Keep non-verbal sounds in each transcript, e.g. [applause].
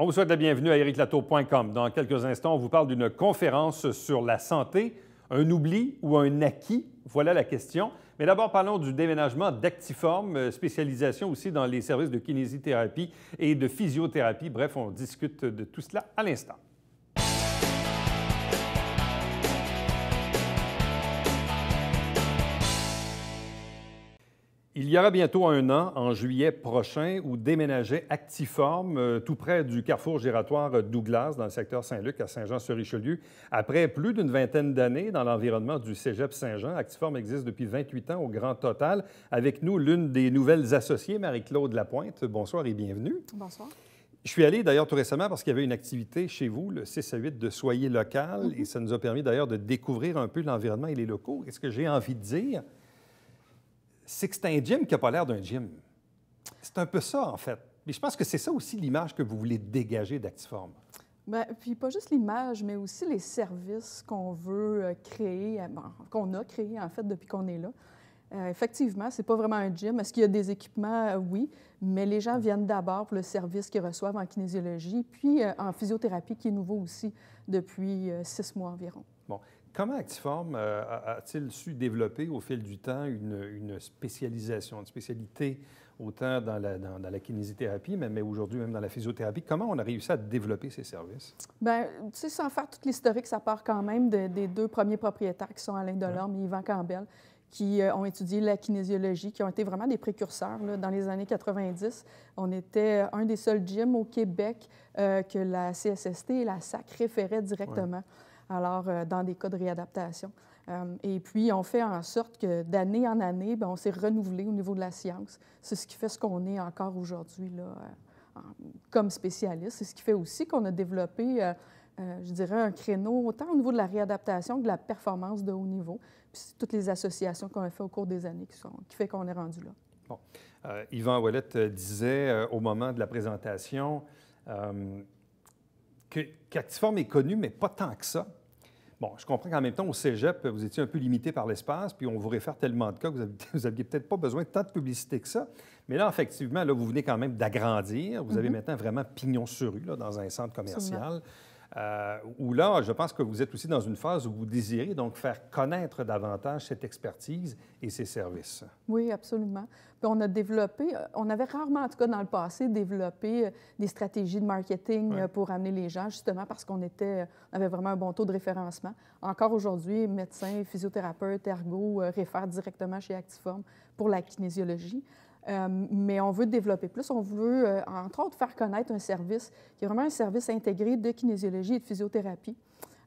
On vous souhaite la bienvenue à ericlatour.com. Dans quelques instants, on vous parle d'une conférence sur la santé, un oubli ou un acquis. Voilà la question. Mais d'abord, parlons du déménagement d'Actiform, euh, spécialisation aussi dans les services de kinésithérapie et de physiothérapie. Bref, on discute de tout cela à l'instant. Il y aura bientôt un an, en juillet prochain, où déménager Actiforme, euh, tout près du carrefour giratoire Douglas, dans le secteur Saint-Luc, à Saint-Jean-sur-Richelieu. Après plus d'une vingtaine d'années dans l'environnement du cégep Saint-Jean, Actiform existe depuis 28 ans au grand total. Avec nous, l'une des nouvelles associées, Marie-Claude Lapointe. Bonsoir et bienvenue. Bonsoir. Je suis allé d'ailleurs tout récemment parce qu'il y avait une activité chez vous, le 6 à 8 de Soyez local, mhm. et ça nous a permis d'ailleurs de découvrir un peu l'environnement et les locaux. quest ce que j'ai envie de dire, c'est que c'est un gym qui n'a pas l'air d'un gym. C'est un peu ça, en fait. Mais je pense que c'est ça aussi l'image que vous voulez dégager d'Actiform. Bien, puis pas juste l'image, mais aussi les services qu'on veut euh, créer, euh, qu'on a créés, en fait, depuis qu'on est là. Effectivement, euh, effectivement, c'est pas vraiment un gym. Est-ce qu'il y a des équipements? Oui, mais les gens viennent d'abord pour le service qu'ils reçoivent en kinésiologie, puis en physiothérapie, qui est nouveau aussi depuis six mois environ. Bon. Comment Actiform euh, a-t-il su développer au fil du temps une, spécialisation, une spécialité autant dans la, kinésithérapie, mais, aujourd'hui même dans la physiothérapie? Comment on a réussi à développer ces services? Bien, tu sais, sans faire toute l'historique, ça part quand même des deux premiers propriétaires qui sont Alain Delorme et Yvan Campbell qui euh, ont étudié la kinésiologie, qui ont été vraiment des précurseurs. Dans les années 90, on était un des seuls gyms au Québec euh, que la CSST et la SAC référaient directement alors euh, dans des cas de réadaptation. Euh, et puis, on fait en sorte que d'année en année, ben, on s'est renouvelé au niveau de la science. C'est ce qui fait ce qu'on est encore aujourd'hui là, euh, comme spécialiste. C'est ce qui fait aussi qu'on a développé... je dirais, un créneau autant au niveau de la réadaptation que de la performance de haut niveau. Puis toutes les associations qu'on a fait au cours des années qui, sont, qui fait qu'on est rendu là. Bon. Yvan Ouellette disait au moment de la présentation que Cactiforme est connu, mais pas tant que ça. Bon, je comprends qu'en même temps, au cégep, vous étiez un peu limité par l'espace, puis on vous faire tellement de cas que vous n'aviez [laughs] peut-être pas besoin de tant de publicité que ça. Mais là, effectivement, là, vous venez quand même d'agrandir. Vous avez mm-hmm. maintenant vraiment pignon sur rue là, dans un centre commercial. Euh, où là, je pense que vous êtes aussi dans une phase où vous désirez donc faire connaître davantage cette expertise et ces services. Oui, absolument. Puis on a développé, euh, on avait rarement, en tout cas dans le passé, développé euh, des stratégies de marketing euh, pour amener les gens, justement parce qu'on on avait vraiment un bon taux de référencement. Encore aujourd'hui, médecins, physiothérapeutes, ergo réfèrent directement chez Actiform pour la kinésiologie. Euh, mais on veut développer plus. On veut, euh, entre autres, faire connaître un service qui est vraiment un service intégré de kinésiologie et de physiothérapie.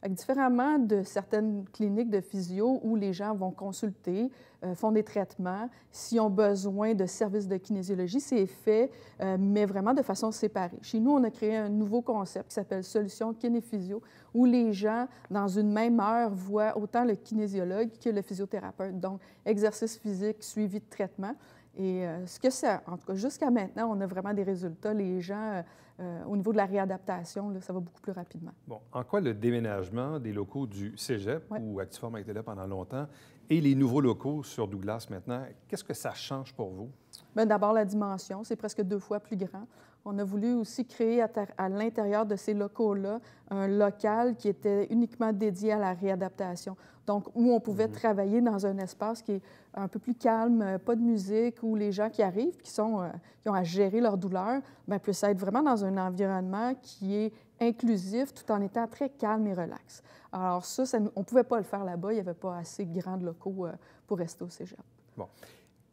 différemment de certaines cliniques de physio où les gens vont consulter, euh, font des traitements, s'ils ont besoin de services de kinésiologie, c'est fait, mais vraiment de façon séparée. Chez nous, on a créé un nouveau concept qui s'appelle Solution Kinéphysio, où les gens, dans une même heure, voient autant le kinésiologue que le physiothérapeute. Donc, exercice physique suivi de traitement. Et euh, ce que c'est, en tout cas, jusqu'à maintenant, on a vraiment des résultats. Les gens, euh, euh, au niveau de la réadaptation, ça va beaucoup plus rapidement. Bon, en quoi le déménagement des locaux du Cégep, ou où Actiform a été là pendant longtemps, et les nouveaux locaux sur Douglas maintenant, qu'est-ce que ça change pour vous? Bien, d'abord, la dimension, c'est presque deux fois plus grand. On a voulu aussi créer à l'intérieur de ces locaux-là un local qui était uniquement dédié à la réadaptation. Donc, où on pouvait mhm. travailler dans un espace qui est un peu plus calme, euh, pas de musique, où les gens qui arrivent, qui, sont, euh, qui ont à gérer leur douleur, bien, puissent être vraiment dans un environnement qui est inclusif tout en étant très calme et relax. Alors ça, on ne pouvait pas le faire là-bas. Il n'y avait pas assez de grands locaux euh, pour rester au cégep. Bon.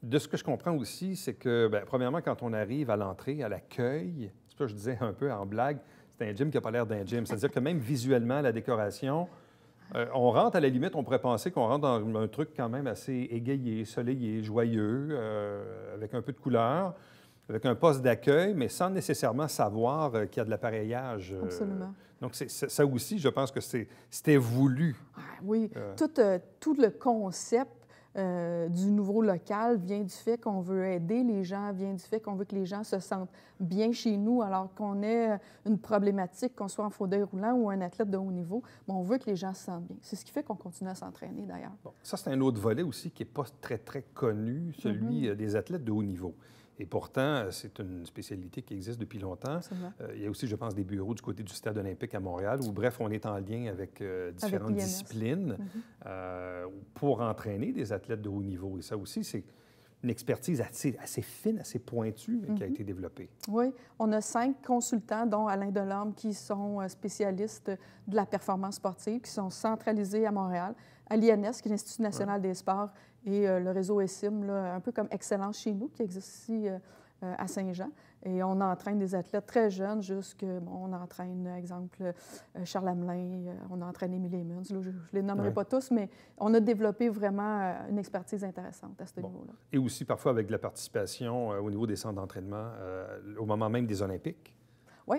De ce que je comprends aussi, c'est que, ben, premièrement, quand on arrive à l'entrée, à l'accueil, c'est que je disais un peu en blague, c'est un gym qui n'a pas l'air d'un gym. C'est-à-dire que même visuellement, la décoration, euh, on rentre, à la limite, on pourrait penser qu'on rentre dans un truc quand même assez égayé, soleillé, joyeux, euh, avec un peu de couleur, avec un poste d'accueil, mais sans nécessairement savoir euh, qu'il y a de l'appareillage. Absolument. Donc, ça aussi, je pense que c'était voulu. Ah, oui, tout le concept euh, du nouveau local vient du fait qu'on veut aider les gens, vient du fait qu'on veut que les gens se sentent bien chez nous, alors qu'on ait une problématique, qu'on soit en fauteuil roulant ou un athlète de haut niveau, mais on veut que les gens se sentent bien. C'est ce qui fait qu'on continue à s'entraîner d'ailleurs. ça, c'est un autre volet aussi qui n'est pas très, très connu, mm-hmm. celui euh, des athlètes de haut niveau. Et pourtant, euh, c'est une spécialité qui existe depuis longtemps. Euh, il y a aussi, je pense, des bureaux du côté du Stade olympique à Montréal où, bref, on est en lien avec euh, différentes disciplines mhm. pour entraîner des athlètes de haut niveau. Et ça aussi, c'est une expertise assez, fine, assez pointue qui a mhm. été développée. Oui, on a cinq consultants, dont Alain Delorme, qui sont spécialistes de la performance sportive, qui sont centralisés à Montréal, à l'INS, qui est l'Institut national des sports et euh, le réseau ESIM, un peu comme Excellence chez nous, qui existe ici euh, euh, à Saint-Jean. Et on entraîne des athlètes très jeunes, jusque, bon, on entraîne, exemple, Charles Hamelin, on a entraîné Émilie Munz. Je ne les nommerai pas tous, mais on a développé vraiment une expertise intéressante à ce niveau-là. Et aussi, parfois, avec de la participation au niveau des centres d'entraînement, au moment même des Olympiques. Oui,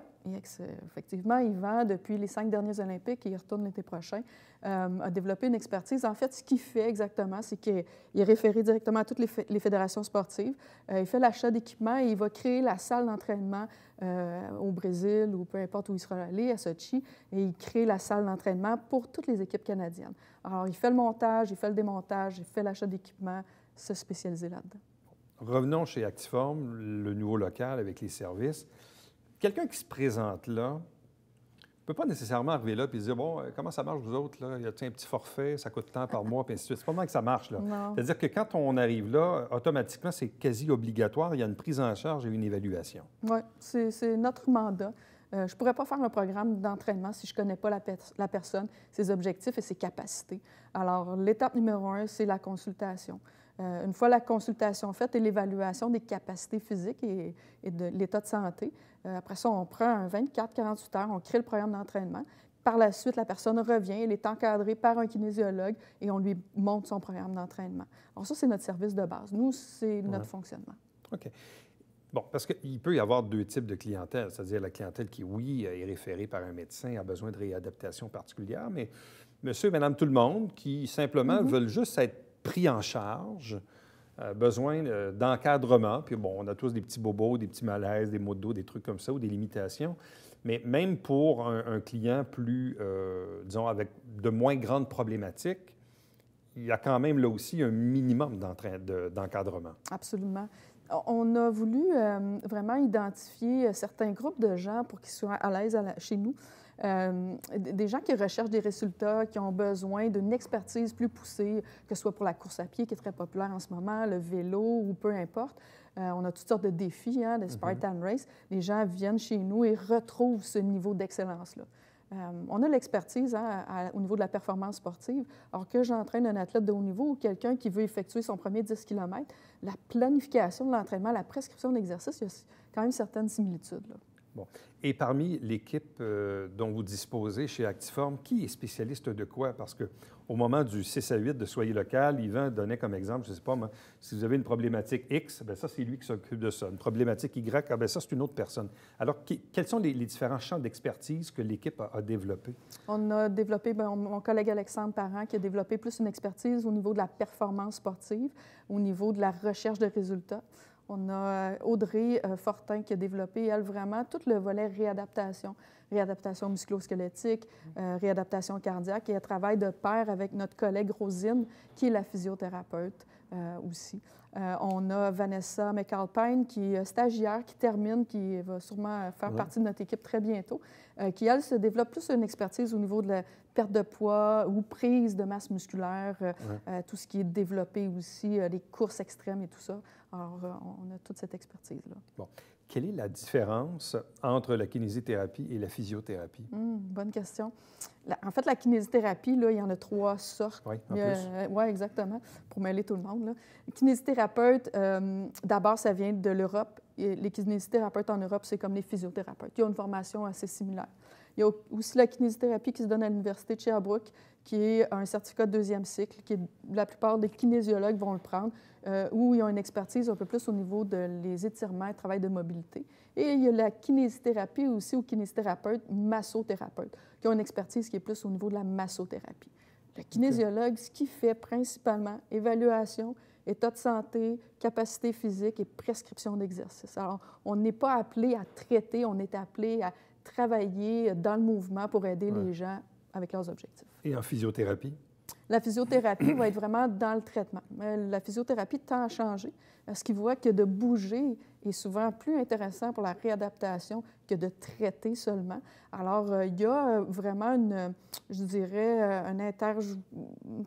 effectivement, il vend depuis les cinq derniers Olympiques il retourne l'été prochain. Euh, a développé une expertise. En fait, ce qu'il fait exactement, c'est qu'il est, référé directement à toutes les, fédérations sportives. Euh, il fait l'achat d'équipements et il va créer la salle d'entraînement euh, au Brésil ou peu importe où il sera allé, à Sochi, et il crée la salle d'entraînement pour toutes les équipes canadiennes. Alors, il fait le montage, il fait le démontage, il fait l'achat d'équipements, se spécialiser là-dedans. Revenons chez Actiform, le nouveau local avec les services quelqu'un qui se présente là, ne peut pas nécessairement arriver là et dire Bon, euh, comment ça marche, vous autres là? Il y a un petit forfait, ça coûte tant par mois, puis C'est pas mal que ça marche. là. C'est-à-dire que quand on arrive là, automatiquement, c'est quasi obligatoire. Il y a une prise en charge et une évaluation. Oui, c'est notre mandat. Euh, je ne pourrais pas faire un programme d'entraînement si je ne connais pas la, la, personne, ses objectifs et ses capacités. Alors, l'étape numéro un, c'est la consultation. Euh, une fois la consultation faite et l'évaluation des capacités physiques et, de l'état de santé, euh, après ça, on prend un 24-48 heures, on crée le programme d'entraînement. Par la suite, la personne revient, elle est encadrée par un kinésiologue et on lui montre son programme d'entraînement. Alors ça, c'est notre service de base. Nous, c'est notre fonctionnement. OK. Bon, parce qu'il peut y avoir deux types de clientèle, c'est-à-dire la clientèle qui, oui, est référée par un médecin, a besoin de réadaptation particulière, mais monsieur, madame, tout le monde qui simplement mm-hmm. veulent juste être pris en charge, euh, besoin euh, d'encadrement. Puis bon, on a tous des petits bobos, des petits malaises, des maux de dos, des trucs comme ça ou des limitations. Mais même pour un, client plus, euh, disons, avec de moins grandes problématiques, il y a quand même là aussi un minimum d'encadrement. Absolument. On a voulu vraiment identifier certains groupes de gens pour qu'ils soient à l'aise chez nous. Euh, des gens qui recherchent des résultats, qui ont besoin d'une expertise plus poussée, que ce soit pour la course à pied qui est très populaire en ce moment, le vélo ou peu importe. Euh, on a toutes sortes de défis, hein, des mm-hmm. Spartan Race. Les gens viennent chez nous et retrouvent ce niveau d'excellence-là. Euh, on a l'expertise hein, au niveau de la performance sportive. Alors que j'entraîne un athlète de haut niveau ou quelqu'un qui veut effectuer son premier 10 km, la planification de l'entraînement, la prescription d'exercice, il y a quand même certaines similitudes. Là. Bon. Et parmi l'équipe euh, dont vous disposez chez Actiform, qui est spécialiste de quoi? Parce que au moment du 6 à 8 de Soyez local, Yvan donnait comme exemple, je ne sais pas, moi, si vous avez une problématique X, ben ça, c'est lui qui s'occupe de ça. Une problématique Y, ah, ben ça, c'est une autre personne. Alors, quels sont les, différents champs d'expertise que l'équipe a, développé développés? On a développé, ben, mon collègue Alexandre Parent, qui a développé plus une expertise au niveau de la performance sportive, au niveau de la recherche de résultats. On a euh, Audrey euh, Fortin qui a développé, elle, vraiment tout le volet réadaptation, réadaptation musculosquelettique, euh, réadaptation cardiaque, et elle travaille de pair avec notre collègue Rosine, qui est la physiothérapeute aussi. Euh, on a Vanessa McAlpine, qui est stagiaire, qui termine, qui va sûrement faire partie de notre équipe très bientôt, euh, qui, elle, se développe plus une expertise au niveau de la perte de poids ou prise de masse musculaire, euh, tout ce qui est développé aussi, les courses extrêmes et tout ça. Alors, on a toute cette expertise-là. Bon. Quelle est la différence entre la kinésithérapie et la physiothérapie? Hmm, bonne question. en fait, la kinésithérapie, il y en a trois sortes. Oui, en plus. Euh, exactement, pour mêler tout le monde. Là. Les euh, d'abord, ça vient de l'Europe. Les kinésithérapeutes en Europe, c'est comme les physiothérapeutes. Ils ont une formation assez similaire. Il y a aussi la kinésithérapie qui se donne à l'Université de Sherbrooke, qui est un certificat de deuxième cycle, qui la plupart des kinésiologues vont le prendre, euh, où ils ont une expertise un peu plus au niveau des les étirements et travail de mobilité. Et il y a la kinésithérapie aussi, ou kinésithérapeutes, massothérapeutes, qui ont une expertise qui est plus au niveau de la massothérapie. Le kinésiologue, ce qui fait principalement, évaluation, état de santé, capacité physique et prescription d'exercice. Alors, on n'est pas appelé à traiter, on est appelé à travailler dans le mouvement pour aider les gens avec leurs objectifs. Et en physiothérapie? La physiothérapie va être vraiment dans le traitement. Euh, la physiothérapie tend à changer parce euh, qu'il voit que de bouger est souvent plus intéressant pour la réadaptation que de traiter seulement. Alors, euh, il y a vraiment une, je dirais, une,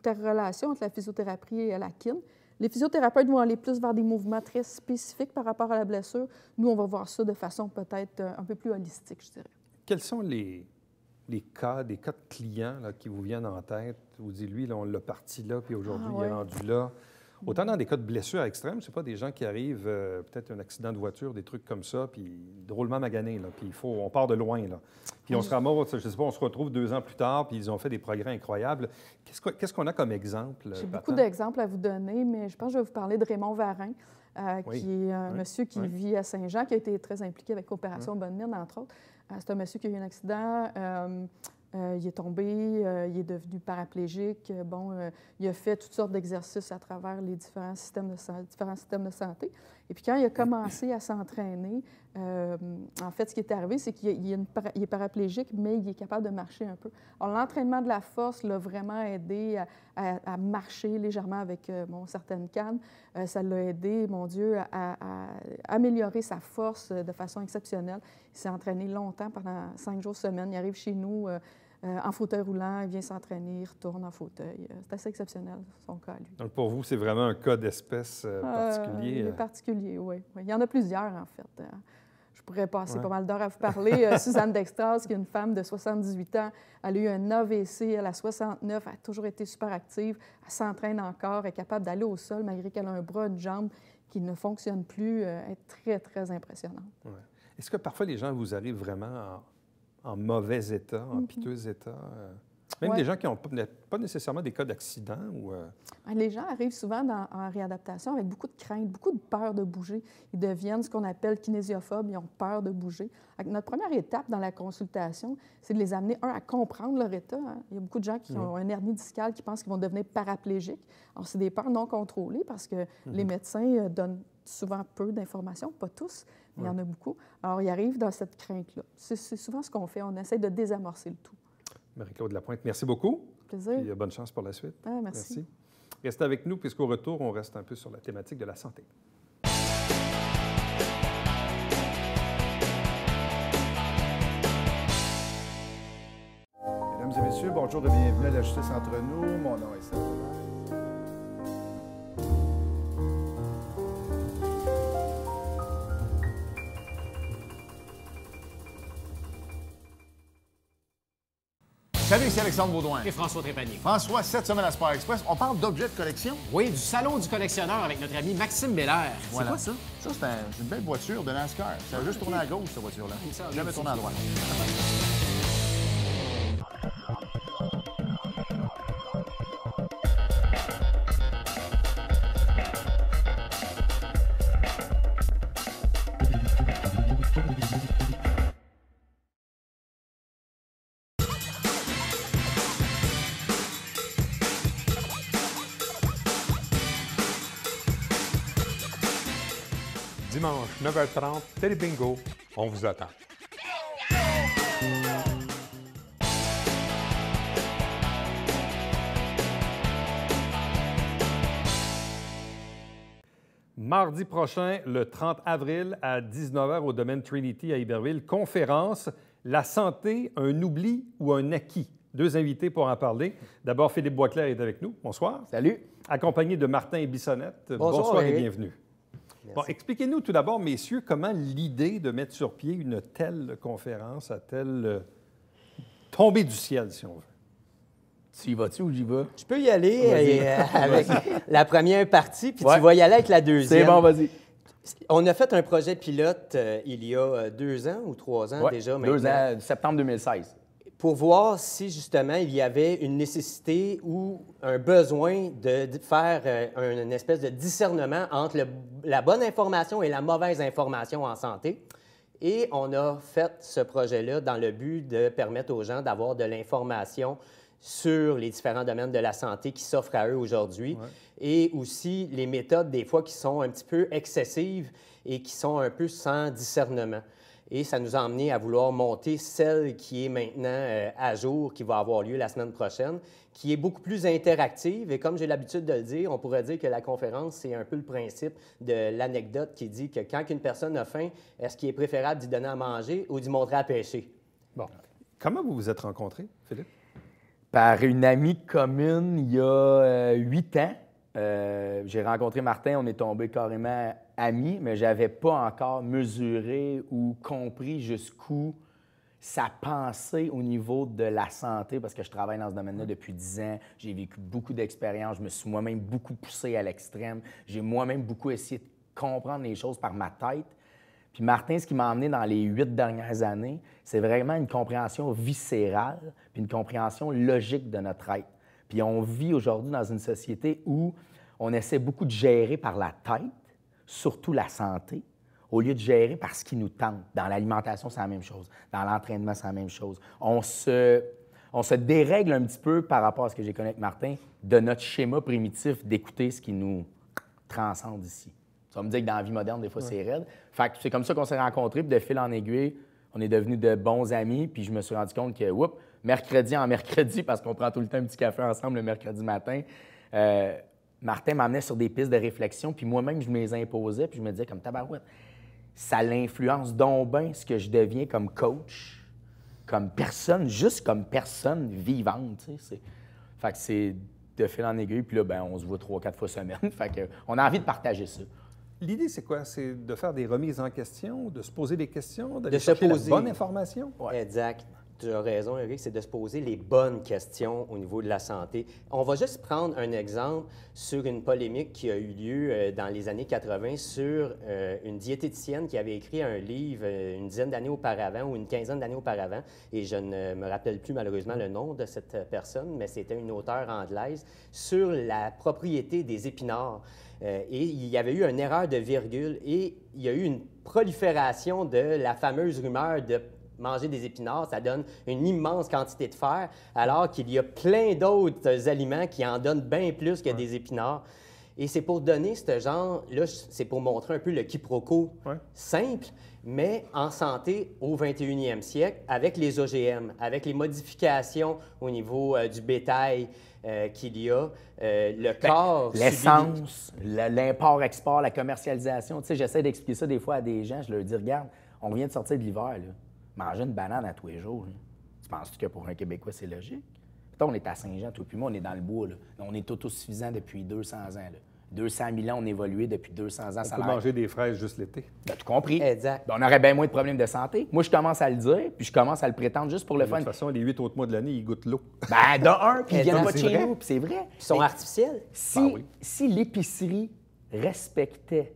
interrelation entre la physiothérapie et la kin les physiothérapeutes vont aller plus vers des mouvements très spécifiques par rapport à la blessure. Nous, on va voir ça de façon peut-être euh, un peu plus holistique, je dirais. Quels sont les, cas, des cas de clients là, qui vous viennent en tête? Vous dites, lui, là, on l'a parti là, puis aujourd'hui, ah il est rendu là. Autant dans des cas de blessures extrêmes, c'est pas des gens qui arrivent, euh, peut-être un accident de voiture, des trucs comme ça, puis drôlement maganés, puis il faut, on part de loin, là. Puis on se mort, mm. je sais pas, on se retrouve deux ans plus tard, puis ils ont fait des progrès incroyables. Qu'est-ce qu'on a comme exemple? J'ai beaucoup d'exemples à vous donner, mais je pense que je vais vous parler de Raymond Varin. Euh, qui est un monsieur qui vit à Saint-Jean, qui a été très impliqué avec Coopération mm. Bonne Mine, entre autres. Euh, c'est un monsieur qui a eu un accident euh, il est tombé, euh, il est devenu paraplégique. Euh, bon, il a fait toutes sortes d'exercices à travers les différents systèmes de, différents systèmes de santé. Et puis quand il a commencé à s'entraîner, en fait, ce qui est arrivé, c'est qu'il est, paraplégique, mais il est capable de marcher un peu. Alors, l'entraînement de la force l'a vraiment aidé à, marcher légèrement avec bon, certaines cannes. ça l'a aidé, mon Dieu, à, à, améliorer sa force de façon exceptionnelle. Il s'est entraîné longtemps, pendant cinq jours semaine. Il arrive chez nous euh, en fauteuil roulant, il vient s'entraîner, tourne retourne en fauteuil. Euh, c'est assez exceptionnel, son cas, lui. Donc, pour vous, c'est vraiment un cas d'espèce euh, particulier? il particulier, oui. Il y en a plusieurs, en fait. Hein. Je pourrais passer pas mal d'heures à vous parler. Suzanne [laughs] Dextras, qui est une femme de 78 ans, elle a eu un AVC, à la 69, elle a toujours été super active, elle s'entraîne encore, elle est capable d'aller au sol malgré qu'elle a un bras, une jambe qui ne fonctionne plus, elle est très, très impressionnante. Est-ce que parfois les gens vous arrivent vraiment en mauvais état, en mhm. piteux état. Euh, même des gens qui n'ont pas nécessairement des cas d'accident ou... Euh, les gens arrivent souvent en réadaptation avec beaucoup de crainte, beaucoup de peur de bouger. Ils deviennent ce qu'on appelle kinésiophobes, ils ont peur de bouger. notre première étape dans la consultation, c'est de les amener, un, à comprendre leur état. Hein. Il y a beaucoup de gens qui mhm. ont un hernie discale qui pensent qu'ils vont devenir paraplégiques. Alors, c'est des peurs non contrôlées parce que mhm. les médecins euh, donnent souvent peu d'informations, pas tous. Il y en a beaucoup. Alors, il arrive dans cette crainte-là. C'est souvent ce qu'on fait. On essaie de désamorcer le tout. Marie-Claude Lapointe, merci beaucoup. Plaisir. Et euh, bonne chance pour la suite. Ah, merci. Restez avec nous, puisqu'au retour, on reste un peu sur la thématique de la santé. Mesdames et messieurs, bonjour et bienvenue à la Justice entre nous. Mon nom est Salut, c'est Alexandre Baudouin. Et François Trépanier. François, cette semaine à Sport Express, on parle d'objets de collection. Oui, du salon du collectionneur avec notre ami Maxime Beller. Voilà. C'est quoi ça? Ça, c'est une belle voiture de NASCAR. Ça a juste tourné à gauche, cette voiture-là. Jamais tourné à droite. dimanche 9h30, Télé Bingo. On vous attend. Mardi prochain, le 30 avril à 19h au domaine Trinity à Iberville, conférence La santé, un oubli ou un acquis. Deux invités pour en parler. D'abord, Philippe Boisclair est avec nous. Bonsoir. Salut. Accompagné de Martin Bissonnette. Bonsoir, Bonsoir et bienvenue. Bon, expliquez-nous tout d'abord, messieurs, comment l'idée de mettre sur pied une telle conférence a-t-elle euh, tombé du ciel, si on veut? Tu y vas-tu ou j'y vais? Je peux y aller euh, [laughs] avec la première partie, puis tu vas y aller avec la deuxième. C'est bon, vas-y. On a fait un projet pilote euh, il y a deux ans ou trois ans déjà. Maintenant. Deux ans, septembre 2016 pour voir si justement il y avait une nécessité ou un besoin de faire euh, une espèce de discernement entre la bonne information et la mauvaise information en santé. Et on a fait ce projet-là dans le but de permettre aux gens d'avoir de l'information sur les différents domaines de la santé qui s'offrent à eux aujourd'hui et aussi les méthodes des fois qui sont un petit peu excessives et qui sont un peu sans discernement. Et ça nous a amené à vouloir monter celle qui est maintenant euh, à jour, qui va avoir lieu la semaine prochaine, qui est beaucoup plus interactive. Et comme j'ai l'habitude de le dire, on pourrait dire que la conférence, c'est un peu le principe de l'anecdote qui dit que quand une personne a faim, est-ce qu'il est préférable d'y donner à manger ou d'y montrer à pêcher? Bon. Comment vous vous êtes rencontrés, Philippe? Par une amie commune il y a euh, huit ans. Euh, j'ai rencontré Martin, on est tombé carrément amis, mais j'avais pas encore mesuré ou compris jusqu'où sa pensée au niveau de la santé, parce que je travaille dans ce domaine-là depuis dix ans, j'ai vécu beaucoup d'expériences, je me suis moi-même beaucoup poussé à l'extrême, j'ai moi-même beaucoup essayé de comprendre les choses par ma tête. Puis Martin, ce qui m'a emmené dans les huit dernières années, c'est vraiment une compréhension viscérale, puis une compréhension logique de notre être. Puis on vit aujourd'hui dans une société où on essaie beaucoup de gérer par la tête, surtout la santé, au lieu de gérer par ce qui nous tente. Dans l'alimentation, c'est la même chose. Dans l'entraînement, c'est la même chose. On se, on se dérègle un petit peu par rapport à ce que j'ai connu avec Martin, de notre schéma primitif d'écouter ce qui nous transcende ici. Ça me dit que dans la vie moderne, des fois, c'est raide. Fait c'est comme ça qu'on s'est rencontrés, puis de fil en aiguille, on est devenus de bons amis, puis je me suis rendu compte que, oups mercredi en mercredi, parce qu'on prend tout le temps un petit café ensemble le mercredi matin, euh, Martin m'amenait sur des pistes de réflexion, puis moi-même, je me les imposais, puis je me disais comme tabarouette, ça l'influence donc bien ce que je deviens comme coach, comme personne, juste comme personne vivante. C'est... Fait que c'est de fil en aiguille, puis là, ben, on se voit trois, quatre fois semaine. [laughs] fait que, on a envie de partager ça. L'idée, c'est quoi? C'est de faire des remises en question, de se poser des questions, de chercher se poser. informations. Exact tu as raison, Eric, c'est de se poser les bonnes questions au niveau de la santé. On va juste prendre un exemple sur une polémique qui a eu lieu euh, dans les années 80 sur euh, une diététicienne qui avait écrit un livre euh, une dizaine d'années auparavant ou une quinzaine d'années auparavant, et je ne me rappelle plus malheureusement le nom de cette personne, mais c'était une auteure anglaise, sur la propriété des épinards. et il y avait eu une erreur de virgule et il y a eu une prolifération de la fameuse rumeur de manger des épinards, ça donne une immense quantité de fer, alors qu'il y a plein d'autres aliments qui en donnent bien plus que des épinards. Et c'est pour donner ce genre, là, c'est pour montrer un peu le quiproquo simple, mais en santé au 21e siècle, avec les OGM, avec les modifications au niveau euh, du bétail euh, qu'il y a, euh, le ben, corps... L'essence, l'import-export, la commercialisation. Tu sais, j'essaie d'expliquer ça des fois à des gens, je leur dis, regarde, on vient de sortir de l'hiver, là manger une banane à tous les jours, hein. tu penses que pour un Québécois, c'est logique? Putain, on est à Saint-Jean, tout le moi, on est dans le bois. On est autosuffisant depuis 200 ans. 200 000 ans, on évoluait depuis 200 ans. On ça peut manger des fraises juste l'été. Ben, tu tout compris. Ben, on aurait bien moins de problèmes de santé. Moi, je commence à le dire, puis je commence à le prétendre juste pour le fun. De toute façon, les huit autres mois de l'année, ils goûtent l'eau. Ben, de un, puis ils viennent pas de chez nous, puis c'est vrai. Ils sont artificiels. Si, ah si l'épicerie respectait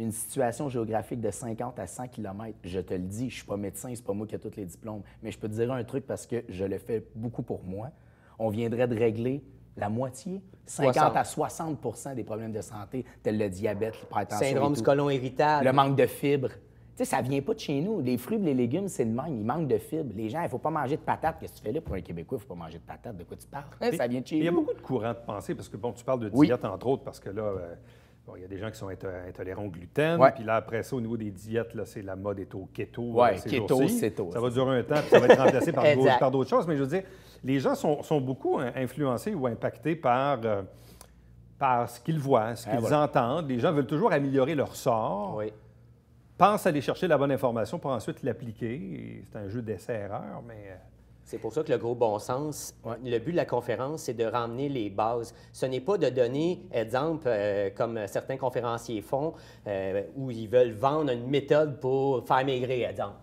une situation géographique de 50 à 100 km, je te le dis, je ne suis pas médecin, c'est pas moi qui ai tous les diplômes, mais je peux te dire un truc parce que je le fais beaucoup pour moi. On viendrait de régler la moitié, 50 à 60 des problèmes de santé, tel le diabète, le Syndrome du colon irritable. Le manque de fibres. Tu sais, ça vient pas de chez nous. Les fruits et les légumes, c'est le même. Il manque de fibres. Les gens, il faut pas manger de patates. Qu'est-ce que tu fais là pour un Québécois? Il faut pas manger de patates. De quoi tu parles? ça vient de chez nous. Il y a beaucoup de courants de pensée parce que, bon, tu parles de diète, entre autres, parce que là. Euh, Bon, il y a des gens qui sont intolérants au gluten. Puis là, après ça, au niveau des diètes, c'est la mode est au keto. Euh, oui, keto, Ça va durer un temps, puis ça va être remplacé [laughs] par d'autres choses. Mais je veux dire, les gens sont, beaucoup influencés ou impactés euh, par, ce qu'ils voient, ce ben qu'ils entendent. Les gens veulent toujours améliorer leur sort. Oui. à aller chercher la bonne information pour ensuite l'appliquer. C'est un jeu d'essai-erreur, mais euh, c'est pour ça que le gros bon sens, le but de la conférence, c'est de ramener les bases. Ce n'est pas de donner, exemple, euh, comme certains conférenciers font, euh, où ils veulent vendre une méthode pour faire maigrir, exemple.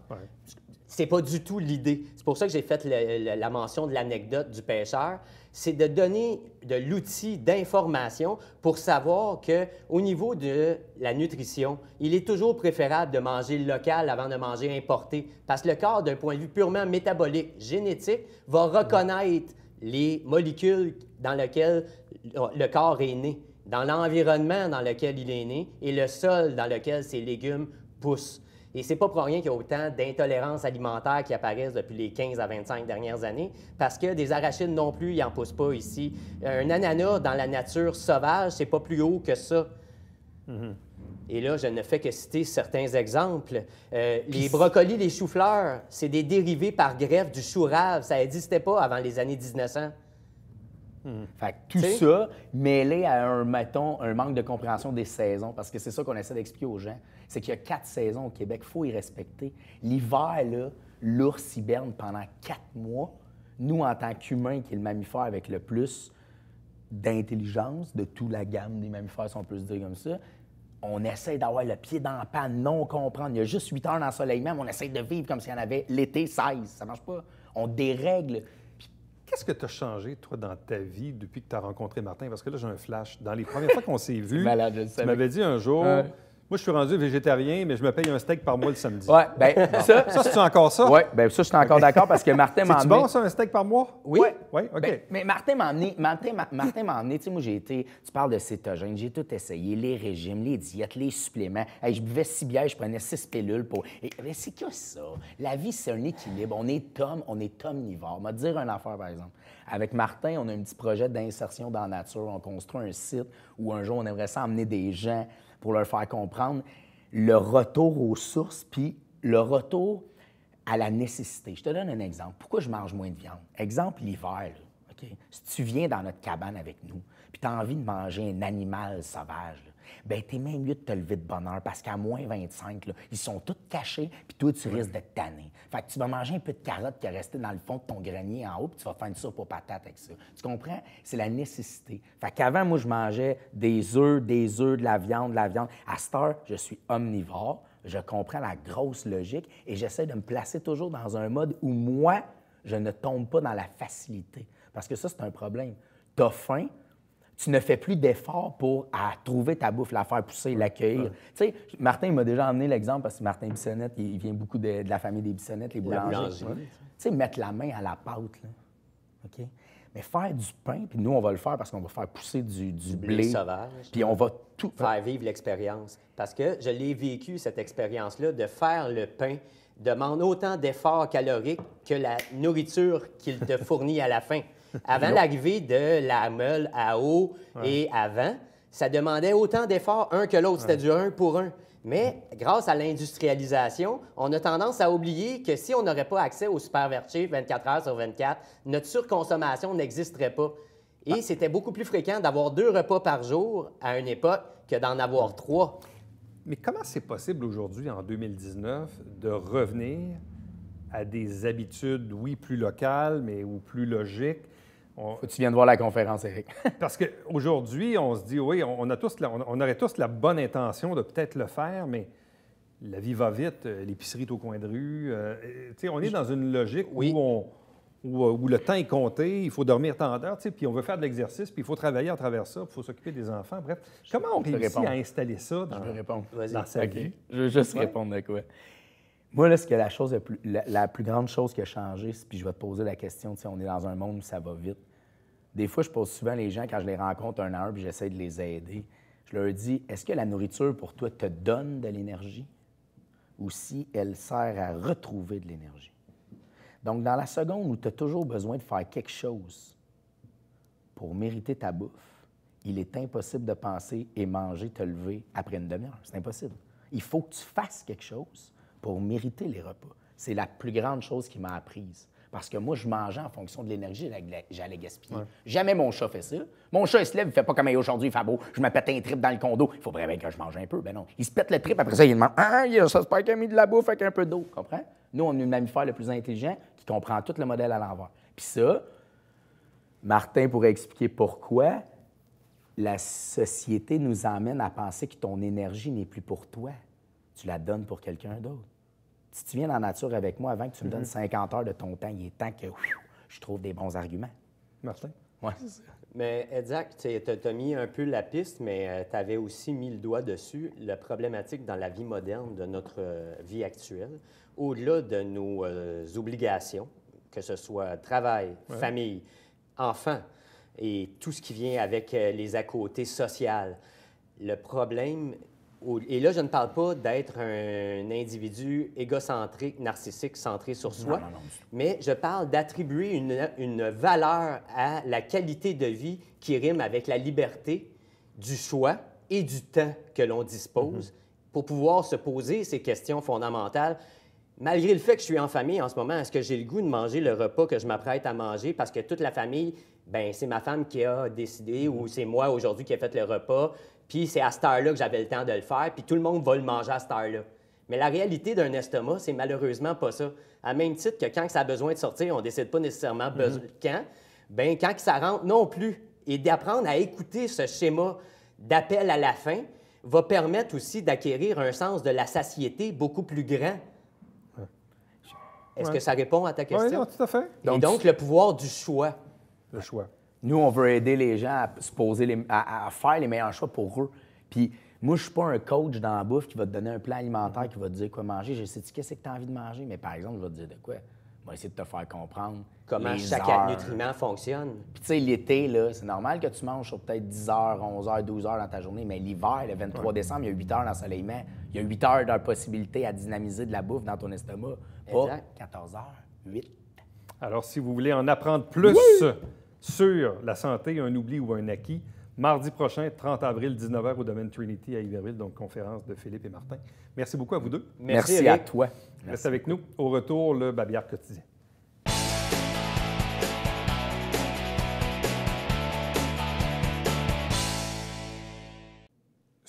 Ce C'est pas du tout l'idée. C'est pour ça que j'ai fait la mention de l'anecdote du pêcheur c'est de donner de l'outil d'information pour savoir que au niveau de la nutrition, il est toujours préférable de manger local avant de manger importé, parce que le corps, d'un point de vue purement métabolique, génétique, va mm-hmm. reconnaître les molécules dans lesquelles le corps est né, dans l'environnement dans lequel il est né et le sol dans lequel ses légumes poussent. Et c'est pas pour rien qu'il y a autant d'intolérances alimentaires qui apparaissent depuis les 15 à 25 dernières années, parce que des arachides non plus, ils en pousse pas ici. Un ananas dans la nature sauvage, c'est pas plus haut que ça. Mm-hmm. Et là, je ne fais que citer certains exemples. Euh, les brocolis, les choux-fleurs, c'est des dérivés par greffe du chou-rave. Ça n'existait pas avant les années 1900. Mm. Fait que tout ça mêlé à un, un manque de compréhension des saisons, parce que c'est ça qu'on essaie d'expliquer aux gens, c'est qu'il y a quatre saisons au Québec, il faut y respecter. L'hiver, là, l'ours hiberne pendant quatre mois. Nous, en tant qu'humains, qui est le mammifère avec le plus d'intelligence de toute la gamme des mammifères, si on peut se dire comme ça, on essaie d'avoir le pied dans la panne, non comprendre. Il y a juste huit heures soleil même, on essaie de vivre comme s'il y en avait l'été 16. Ça marche pas. On dérègle. Qu'est-ce que tu as changé, toi, dans ta vie depuis que tu as rencontré Martin? Parce que là, j'ai un flash. Dans les premières fois qu'on s'est [laughs] vu, tu m'avais dit un jour, moi, je suis rendu végétarien, mais je me paye un steak par mois le samedi. Oui, bien, [laughs] ça. Ça, c'est encore ça? Oui, bien, ça, je suis encore d'accord parce que Martin m'a emmené. C'est bon, ça, un steak par mois? Oui. Oui, OK. Ben, mais Martin m'a emmené. Martin, m'a emmené. Tu sais, moi, j'ai été. Tu parles de cétogène. J'ai tout essayé. Les régimes, les diètes, les suppléments. je buvais six bières, je prenais six pilules pour. Et, mais c'est quoi, ça. La vie, c'est un équilibre. On est homme, on est omnivore. On va dire un affaire, par exemple. Avec Martin, on a un petit projet d'insertion dans la nature. On construit un site où un jour, on aimerait ça emmener des gens pour leur faire comprendre le retour aux sources, puis le retour à la nécessité. Je te donne un exemple. Pourquoi je mange moins de viande? Exemple, l'hiver. Si tu viens dans notre cabane avec nous, puis tu as envie de manger un animal sauvage, ben t'es même mieux de te lever de bonheur parce qu'à moins 25, là, ils sont tous cachés, puis toi, tu risques de tanner. Fait que tu vas manger un peu de carotte qui est restée dans le fond de ton grenier en haut, puis tu vas faire une soupe aux patates avec ça. Tu comprends? C'est la nécessité. Fait qu'avant, moi, je mangeais des œufs, des œufs, de la viande, de la viande. À cette heure, je suis omnivore, je comprends la grosse logique et j'essaie de me placer toujours dans un mode où moi, je ne tombe pas dans la facilité. Parce que ça, c'est un problème. T'as faim, tu ne fais plus d'efforts pour à trouver ta bouffe, la faire pousser, l'accueillir. Tu sais, Martin m'a déjà amené l'exemple parce que Martin Bissonnette, il vient beaucoup de, la famille des Bissonnettes, les boulangers. Tu sais, mettre la main à la pâte, là. OK? Mais faire du pain, puis nous, on va le faire parce qu'on va faire pousser du, du, blé, blé sauvage. Puis on va tout faire vivre l'expérience. Parce que je l'ai vécu, cette expérience-là, de faire le pain demande autant d'efforts caloriques que la nourriture qu'il te fournit à la fin. Avant l'arrivée de la meule à eau et avant, ça demandait autant d'efforts un que l'autre. C'était du un pour un. Mais grâce à l'industrialisation, on a tendance à oublier que si on n'aurait pas accès aux supervertiers 24 heures sur 24, notre surconsommation n'existerait pas. Et ah. c'était beaucoup plus fréquent d'avoir deux repas par jour à une époque que d'en avoir trois. Mais comment c'est possible aujourd'hui, en 2019, de revenir à des habitudes, oui, plus locales, mais ou plus logiques? Tu viens de voir la conférence, Eric. [laughs] Parce qu'aujourd'hui, on se dit, oui, on, a tous on aurait tous la bonne intention de peut-être le faire, mais la vie va vite, euh, l'épicerie est au coin de rue. Euh, on est dans une logique où on euh, où, le temps est compté, il faut dormir tant d'heures, puis on veut faire de l'exercice, puis il faut travailler à travers ça, il faut s'occuper des enfants. Bref, comment on réussit à installer ça dans, je veux sa vie? Je vais juste répondre à quoi? Moi, ce que la chose la plus, grande chose qui a changé, puis je vais te poser la question, si on est dans un monde où ça va vite. Des fois, je pose souvent les gens, quand je les rencontre un heure puis j'essaie de les aider, je leur dis, est-ce que la nourriture pour toi te donne de l'énergie ou si elle sert à retrouver de l'énergie? Donc, dans la seconde où tu as toujours besoin de faire quelque chose pour mériter ta bouffe, il est impossible de penser et manger, te lever après une demi-heure. C'est impossible. Il faut que tu fasses quelque chose pour mériter les repas. C'est la plus grande chose qui m'a apprise. Parce que moi, je mangeais en fonction de l'énergie que j'allais gaspiller. Jamais mon chat fait ça. Mon chat, il se lève, il fait pas comme aujourd'hui, il fait beau. Je me pète un trip dans le condo. Il faudrait bien que je mange un peu. Ben non. Il se pète le trip, après ça, il demande Ah, pas qu'il a mis de la bouffe avec un peu d'eau. comprends? Nous, on est le mammifère le plus intelligent qui comprend tout le modèle à l'envers. Puis ça, Martin pourrait expliquer pourquoi la société nous emmène à penser que ton énergie n'est plus pour toi. Tu la donnes pour quelqu'un d'autre. Si tu viens dans la nature avec moi avant que tu me donnes 50 mm-hmm. heures de ton temps, il est temps que je trouve des bons arguments. Martin? Oui. Mais exact, tu as mis un peu la piste, mais euh, tu avais aussi mis le doigt dessus, la problématique dans la vie moderne de notre euh, vie actuelle, au-delà de nos euh, obligations, que ce soit travail, famille, enfants et tout ce qui vient avec euh, les à côté sociales. Le problème, et là je ne parle pas d'être un individu égocentrique, narcissique, centré sur soi, mais je parle d'attribuer une, valeur à la qualité de vie qui rime avec la liberté du choix et du temps que l'on dispose mhm. pour pouvoir se poser ces questions fondamentales malgré le fait que je suis en famille en ce moment, est-ce que j'ai le goût de manger le repas que je m'apprête à manger parce que toute la famille, ben c'est ma femme qui a décidé mm-hmm. ou c'est moi aujourd'hui qui ai fait le repas, puis c'est à cette heure-là que j'avais le temps de le faire, puis tout le monde va le manger à cette heure-là. Mais la réalité d'un estomac, c'est malheureusement pas ça. À même titre que quand ça a besoin de sortir, on décide pas nécessairement mm-hmm. quand, ben quand ça rentre non plus. Et d'apprendre à écouter ce schéma d'appel à la fin va permettre aussi d'acquérir un sens de la satiété beaucoup plus grand. Est-ce que ça répond à ta question? Oui, tout à fait. Donc, Et donc, le pouvoir du choix. Le choix. Nous, on veut aider les gens à, se poser à, faire les meilleurs choix pour eux. Puis, moi, je ne suis pas un coach dans la bouffe qui va te donner un plan alimentaire qui va te dire quoi manger. Je sais qu'est-ce que tu as envie de manger, mais par exemple, je vais te dire de quoi. Je vais essayer de te faire comprendre comment chaque nutriment fonctionne. Puis tu sais, l'été, c'est normal que tu manges sur peut-être 10 heures, 11 heures, 12 heures dans ta journée, mais l'hiver, le 23 décembre, il y a 8 heures d'ensoleillement, il y a 8 heures de possibilité à dynamiser de la bouffe dans ton estomac. 14 h 8 Alors, si vous voulez en apprendre plus sur la santé, un oubli ou un acquis, mardi prochain, 30 avril, 19h, au domaine Trinity à Iberville, donc conférence de Philippe et Martin. Merci beaucoup à vous deux. Merci, à toi. avec nous. Au retour, le Babillard quotidien.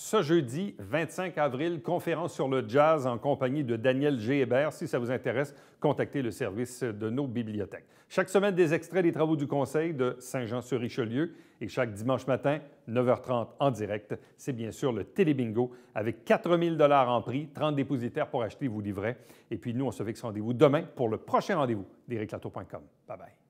ce jeudi 25 avril, conférence sur le jazz en compagnie de Daniel G. Hébert. Si ça vous intéresse, contactez le service de nos bibliothèques. Chaque semaine, des extraits des travaux du Conseil de Saint-Jean-sur-Richelieu et chaque dimanche matin, 9h30 en direct, c'est bien sûr le Télébingo avec 4000 dollars en prix, 30 dépositaires pour acheter vos livrets. Et puis nous, on se fixe rendez-vous demain pour le prochain rendez-vous d'ericlato.com. Bye bye.